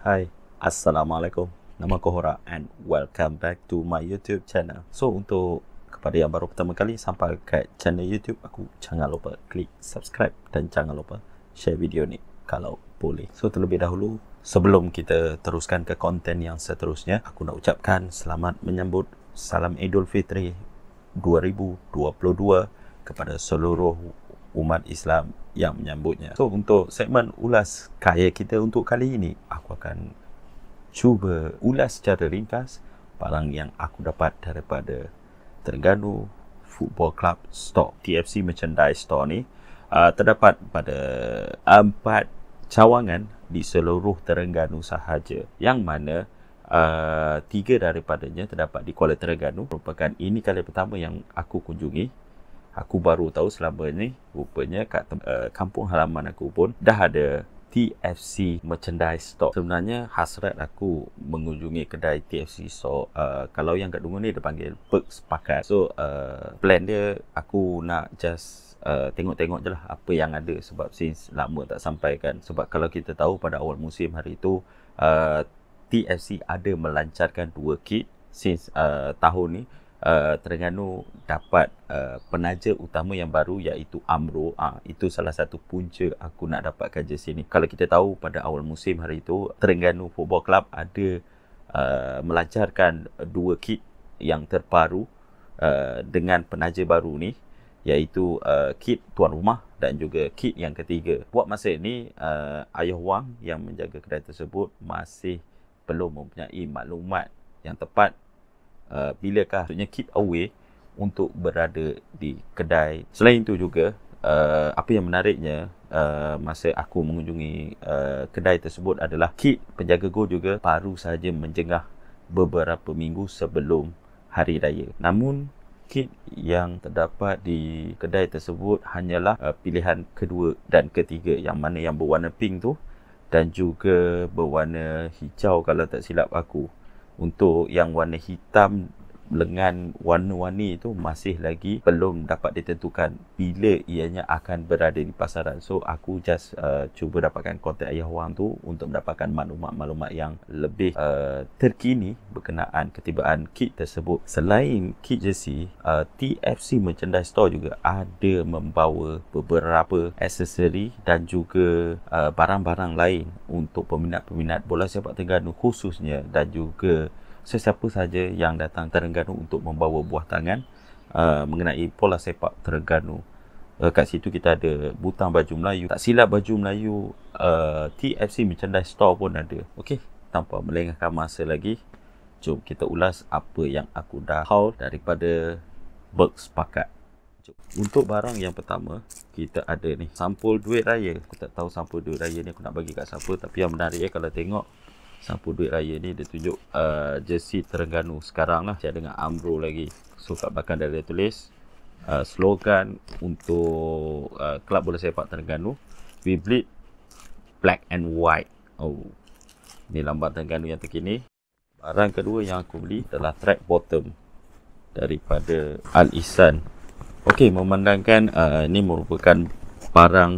Hai, Assalamualaikum Nama aku Hora and welcome back to my YouTube channel So untuk kepada yang baru pertama kali sampai ke channel YouTube aku Jangan lupa klik subscribe dan jangan lupa share video ni kalau boleh So terlebih dahulu sebelum kita teruskan ke konten yang seterusnya Aku nak ucapkan selamat menyambut Salam Idul Fitri 2022 kepada seluruh umat Islam yang menyambutnya. So untuk segmen ulas kaya kita untuk kali ini, aku akan cuba ulas secara ringkas barang yang aku dapat daripada Terengganu Football Club Store, TFC Merchandise Store ni. Uh, terdapat pada empat cawangan di seluruh Terengganu sahaja yang mana Uh, tiga daripadanya terdapat di Kuala Terengganu merupakan ini kali pertama yang aku kunjungi aku baru tahu selama ini, rupanya kat uh, kampung halaman aku pun dah ada TFC merchandise store. Sebenarnya hasrat aku mengunjungi kedai TFC store. Uh, kalau yang kat rumah ni dia panggil perks pakat. So uh, plan dia aku nak just Uh, tengok-tengok je lah apa yang ada sebab since lama tak sampai kan sebab kalau kita tahu pada awal musim hari tu uh, TFC ada melancarkan dua kit since uh, tahun ni Uh, Terengganu dapat uh, penaja utama yang baru iaitu AMRO uh, itu salah satu punca aku nak dapat kerja sini kalau kita tahu pada awal musim hari itu Terengganu Football Club ada uh, melancarkan dua kit yang terbaru uh, dengan penaja baru ni iaitu uh, kit tuan rumah dan juga kit yang ketiga buat masa ini uh, Ayah Wang yang menjaga kedai tersebut masih belum mempunyai maklumat yang tepat uh, bilakah maksudnya keep away untuk berada di kedai. Selain itu juga uh, apa yang menariknya uh, masa aku mengunjungi uh, kedai tersebut adalah kit penjaga go juga baru saja menjengah beberapa minggu sebelum hari raya. Namun kit yang terdapat di kedai tersebut hanyalah uh, pilihan kedua dan ketiga yang mana yang berwarna pink tu dan juga berwarna hijau kalau tak silap aku untuk yang warna hitam lengan warna-warni itu masih lagi belum dapat ditentukan bila ianya akan berada di pasaran. So aku just uh, cuba dapatkan kontak ayah wang tu untuk mendapatkan maklumat-maklumat yang lebih uh, terkini berkenaan ketibaan kit tersebut. Selain kit jersey, uh, TFC Merchandise Store juga ada membawa beberapa aksesori dan juga uh, barang-barang lain untuk peminat-peminat bola sepak Terengganu khususnya dan juga sesiapa saja yang datang Terengganu untuk membawa buah tangan uh, mengenai pola sepak Terengganu. Uh, kat situ kita ada butang baju Melayu. Tak silap baju Melayu, uh, TFC Merchandise Store pun ada. Okey, tanpa melengahkan masa lagi, jom kita ulas apa yang aku dah haul daripada Berks Pakat. Untuk barang yang pertama, kita ada ni sampul duit raya. Aku tak tahu sampul duit raya ni aku nak bagi kat siapa. Tapi yang menarik eh, kalau tengok, Sampu Duit Raya ni dia tunjuk uh, jersey Terengganu sekarang lah Saya dengar Amro lagi So kat belakang dia ada tulis uh, Slogan untuk uh, Kelab Bola Sepak Terengganu We bleed black and white Oh Ni lambat Terengganu yang terkini Barang kedua yang aku beli adalah track bottom Daripada Al-Isan Okay memandangkan uh, ni merupakan barang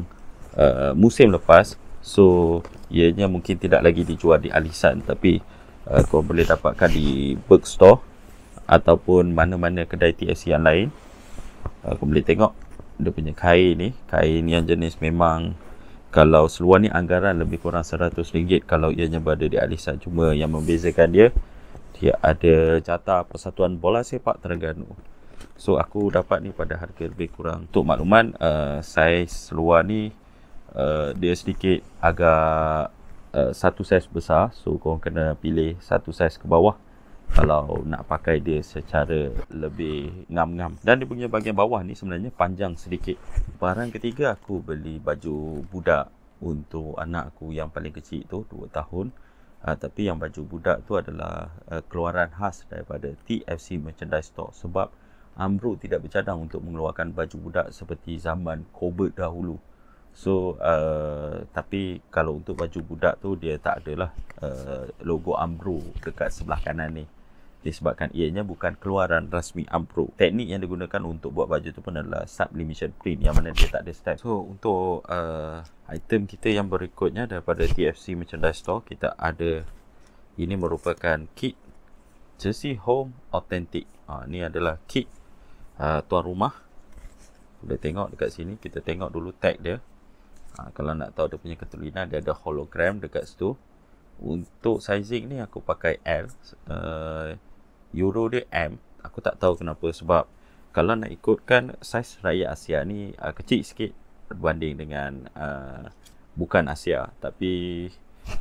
uh, musim lepas So ianya mungkin tidak lagi dijual di Alisan tapi uh, kau boleh dapatkan di bookstore ataupun mana-mana kedai TSC yang lain. Uh, kau boleh tengok dia punya kain ni, kain yang jenis memang kalau seluar ni anggaran lebih kurang RM100 kalau ianya berada di Alisan cuma yang membezakan dia dia ada jata persatuan bola sepak Terengganu. So aku dapat ni pada harga lebih kurang untuk makluman uh, saiz seluar ni uh, dia sedikit agak uh, satu saiz besar so korang kena pilih satu saiz ke bawah kalau nak pakai dia secara lebih ngam-ngam dan dia punya bahagian bawah ni sebenarnya panjang sedikit barang ketiga aku beli baju budak untuk anak aku yang paling kecil tu 2 tahun uh, tapi yang baju budak tu adalah uh, keluaran khas daripada TFC Merchandise Store sebab Amru tidak bercadang untuk mengeluarkan baju budak seperti zaman Kobe dahulu So uh, tapi kalau untuk baju budak tu dia tak adalah uh, logo Ambro dekat sebelah kanan ni. Disebabkan ianya bukan keluaran rasmi Ambro. Teknik yang digunakan untuk buat baju tu pun adalah sublimation print yang mana dia tak ada stamp. So untuk uh, item kita yang berikutnya daripada TFC Merchandise Store kita ada ini merupakan kit jersey home authentic. Uh, ini adalah kit uh, tuan rumah. Boleh tengok dekat sini. Kita tengok dulu tag dia ha, Kalau nak tahu dia punya keturunan Dia ada hologram dekat situ Untuk sizing ni aku pakai L uh, Euro dia M Aku tak tahu kenapa sebab Kalau nak ikutkan Saiz rakyat Asia ni uh, Kecil sikit Berbanding dengan uh, Bukan Asia Tapi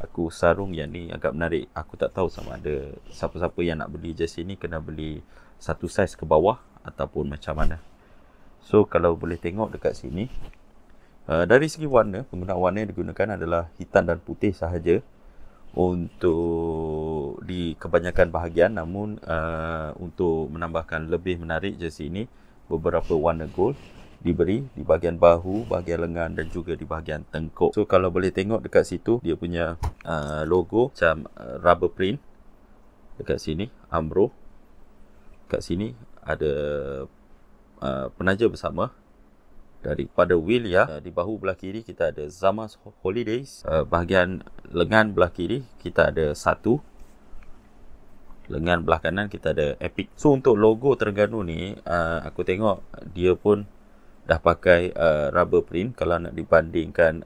Aku sarung yang ni agak menarik Aku tak tahu sama ada Siapa-siapa yang nak beli jersey ni Kena beli satu saiz ke bawah Ataupun macam mana So kalau boleh tengok dekat sini Eh, dari segi warna, penggunaan warna yang digunakan adalah hitam dan putih sahaja untuk di kebanyakan bahagian namun uh, untuk menambahkan lebih menarik jersey ini beberapa warna gold diberi di bahagian bahu, bahagian lengan dan juga di bahagian tengkuk. So kalau boleh tengok dekat situ dia punya uh, logo macam uh, rubber print dekat sini Amro. Dekat sini ada uh, penaja bersama daripada wheel ya. Eh, di bahu belah kiri kita ada Zama's Holidays. Eh, bahagian lengan belah kiri kita ada satu. Lengan belah kanan kita ada Epic. So untuk logo Terengganu ni, eh, aku tengok dia pun dah pakai rubber print kalau nak dibandingkan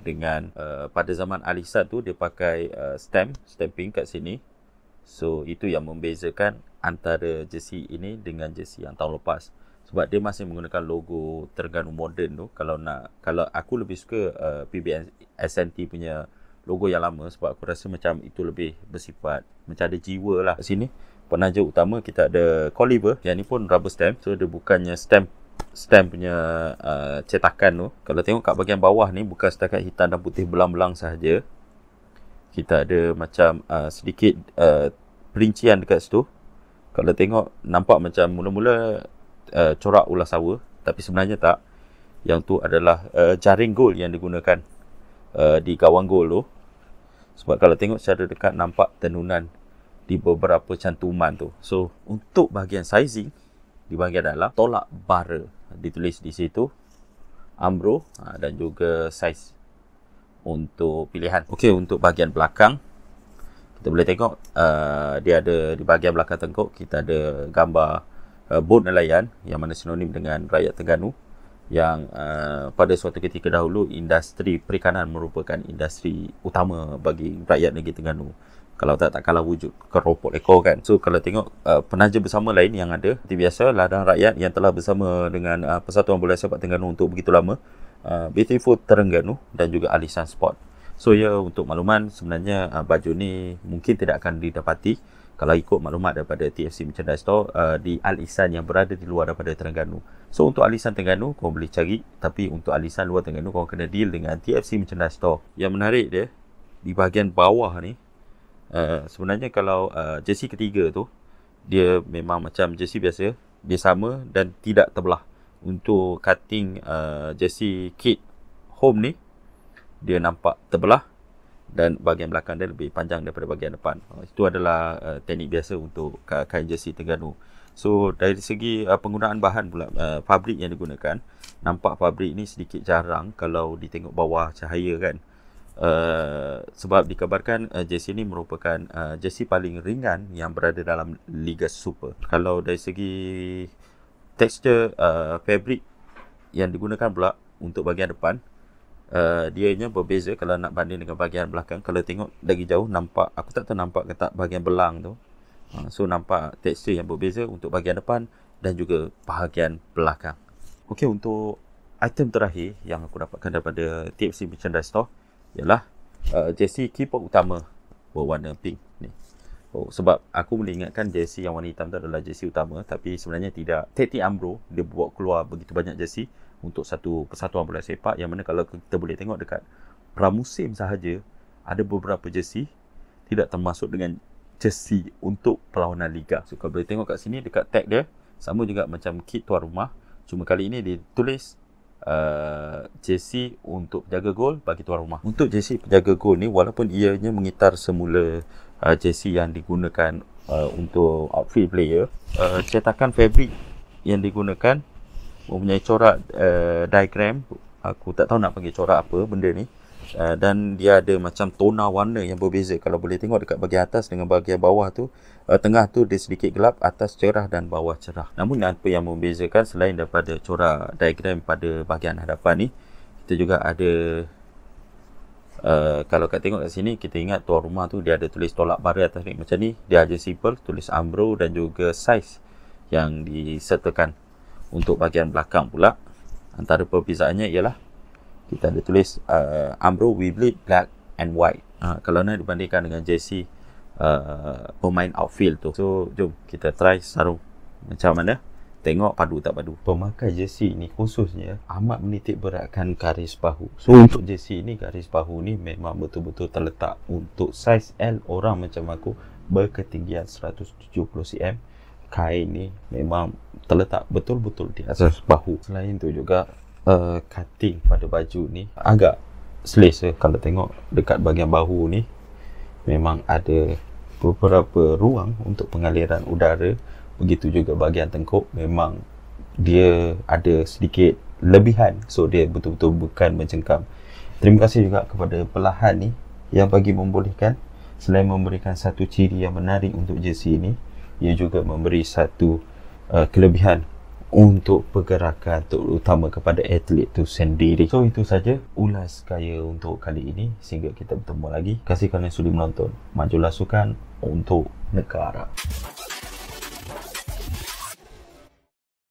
dengan pada zaman Alisa tu dia pakai stamp stamping kat sini. So itu yang membezakan antara jersey ini dengan jersey yang tahun lepas sebab dia masih menggunakan logo Terengganu Modern tu kalau nak kalau aku lebih suka uh, PBN SNT punya logo yang lama sebab aku rasa macam itu lebih bersifat macam ada jiwa lah kat sini penaja utama kita ada Coliver yang ni pun rubber stamp so dia bukannya stamp stamp punya uh, cetakan tu kalau tengok kat bahagian bawah ni bukan setakat hitam dan putih belang-belang sahaja kita ada macam uh, sedikit uh, perincian dekat situ kalau tengok nampak macam mula-mula uh, corak ular sawa tapi sebenarnya tak yang tu adalah uh, jaring gol yang digunakan uh, di gawang gol tu sebab kalau tengok secara dekat nampak tenunan di beberapa cantuman tu so untuk bahagian sizing di bahagian dalam tolak bara ditulis di situ ambro uh, dan juga size untuk pilihan okey untuk bahagian belakang kita boleh tengok uh, dia ada di bahagian belakang tengkuk kita ada gambar uh, Bot Nelayan yang mana sinonim dengan rakyat Terengganu yang uh, pada suatu ketika dahulu industri perikanan merupakan industri utama bagi rakyat negeri Terengganu kalau tak tak kalah wujud keropok ekor kan so kalau tengok uh, penaja bersama lain yang ada seperti biasa ladang rakyat yang telah bersama dengan uh, persatuan bola sepak Terengganu untuk begitu lama uh, Beautiful Terengganu dan juga Alisan Sport so ya yeah, untuk makluman sebenarnya uh, baju ni mungkin tidak akan didapati kalau ikut maklumat daripada TFC Merchandise Store uh, di Alisan yang berada di luar daripada Terengganu. So untuk Alisan Terengganu kau boleh cari tapi untuk Alisan luar Terengganu kau kena deal dengan TFC Merchandise Store. Yang menarik dia di bahagian bawah ni uh, sebenarnya kalau uh, jersey ketiga tu dia memang macam jersey biasa, dia sama dan tidak terbelah. Untuk cutting uh, jersey kit home ni dia nampak terbelah dan bahagian belakang dia lebih panjang daripada bahagian depan. Uh, itu adalah uh, teknik biasa untuk kain jersey Terengganu. So dari segi uh, penggunaan bahan pula uh, fabrik yang digunakan nampak fabrik ni sedikit jarang kalau ditengok bawah cahaya kan. Uh, sebab dikabarkan uh, jersey ini merupakan uh, jersey paling ringan yang berada dalam Liga Super. Kalau dari segi tekstur uh, fabrik yang digunakan pula untuk bahagian depan uh, dianya berbeza kalau nak banding dengan bahagian belakang kalau tengok dari jauh nampak aku tak tahu nampak ke tak bahagian belang tu uh, so nampak tekstur yang berbeza untuk bahagian depan dan juga bahagian belakang ok untuk item terakhir yang aku dapatkan daripada TFC Merchandise Store ialah uh, eh, jersey keyboard utama berwarna pink ni. Oh, sebab aku boleh ingatkan jersey yang warna hitam tu adalah jersey utama tapi sebenarnya tidak. Tati Ambro dia buat keluar begitu banyak jersey untuk satu persatuan bola sepak yang mana kalau kita boleh tengok dekat pramusim sahaja ada beberapa jersey tidak termasuk dengan jersey untuk perlawanan liga. So kalau boleh tengok kat sini dekat tag dia sama juga macam kit tuan rumah cuma kali ini ditulis Uh, jersey untuk penjaga gol bagi tuan rumah. Untuk jersey penjaga gol ni walaupun ianya mengitar semula uh, jersey yang digunakan uh, untuk outfield player, uh, cetakan fabric yang digunakan mempunyai corak uh, diagram aku tak tahu nak panggil corak apa benda ni uh, dan dia ada macam tona warna yang berbeza kalau boleh tengok dekat bahagian atas dengan bagian bawah tu uh, tengah tu dia sedikit gelap atas cerah dan bawah cerah namun apa yang membezakan selain daripada corak diagram pada bahagian hadapan ni kita juga ada uh, kalau kat tengok kat sini kita ingat tuan rumah tu dia ada tulis tolak bara atas ni macam ni dia aja simple tulis ambro dan juga size yang disertakan untuk bahagian belakang pula antara perbezaannya ialah kita ada tulis uh, Umbro we bleed black and white uh, kalau nak dibandingkan dengan JC uh, pemain outfield tu so jom kita try sarung macam mana tengok padu tak padu pemakai jersey ni khususnya amat menitik beratkan garis bahu so hmm. untuk jersey ni garis bahu ni memang betul-betul terletak untuk saiz L orang macam aku berketinggian 170 cm kain ni memang terletak betul-betul di atas bahu. Selain itu juga uh, cutting pada baju ni agak selesa kalau tengok dekat bahagian bahu ni memang ada beberapa ruang untuk pengaliran udara. Begitu juga bahagian tengkuk memang dia ada sedikit lebihan. So dia betul-betul bukan mencengkam. Terima kasih juga kepada pelahan ni yang bagi membolehkan selain memberikan satu ciri yang menarik untuk jersey ini ia juga memberi satu uh, kelebihan untuk pergerakan terutama kepada atlet tu sendiri. So itu saja ulas kaya untuk kali ini sehingga kita bertemu lagi. Kasihkan yang sudah menonton. Majulah sukan untuk negara.